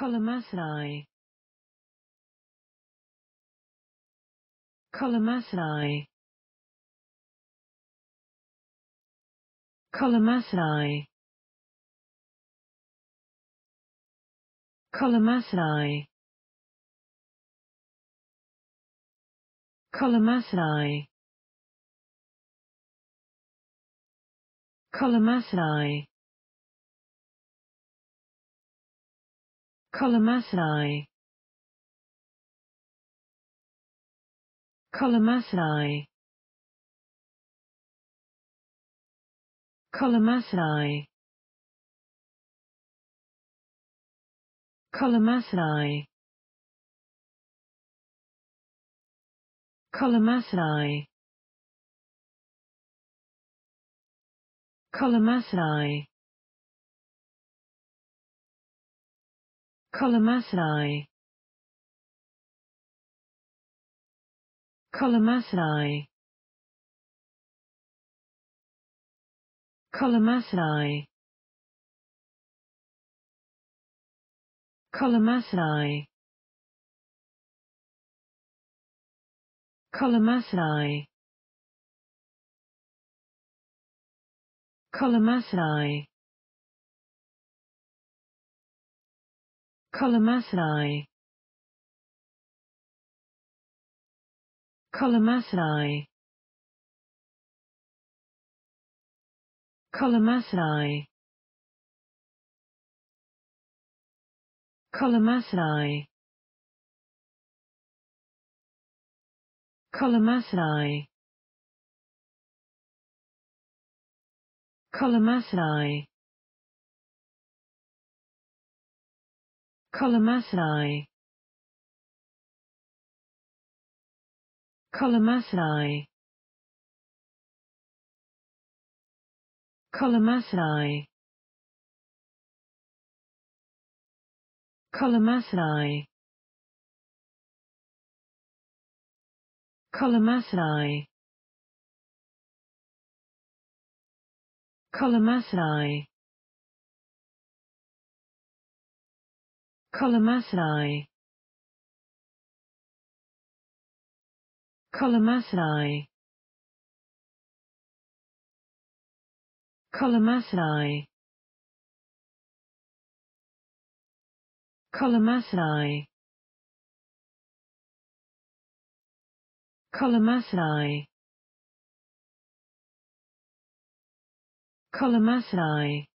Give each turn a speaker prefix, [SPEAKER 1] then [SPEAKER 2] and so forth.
[SPEAKER 1] Colomasinae. Colomasinae. Colomasinae. Colomasinae. Colomasinae. Colomasinae. Colomasinae. Colomasinae. Colomasinae. Colomasinae. Colomasinae. Colomasinae. Colomasinae. Colomasinae. Colomasinae. Colomasinae. Colomasinae. Colomasinae. Colomasinae. Colomasinae. Colomasinae. Colomasinae. Colomasinae. Colomasinae. Colomasinae. Colomasinae. Colomasinae. Colomasinae. Colomasinae. Colomasinae. Colomasinae. Colomasinae. Colomasinae. Colomasinae. Colomasinae. Colomasinae.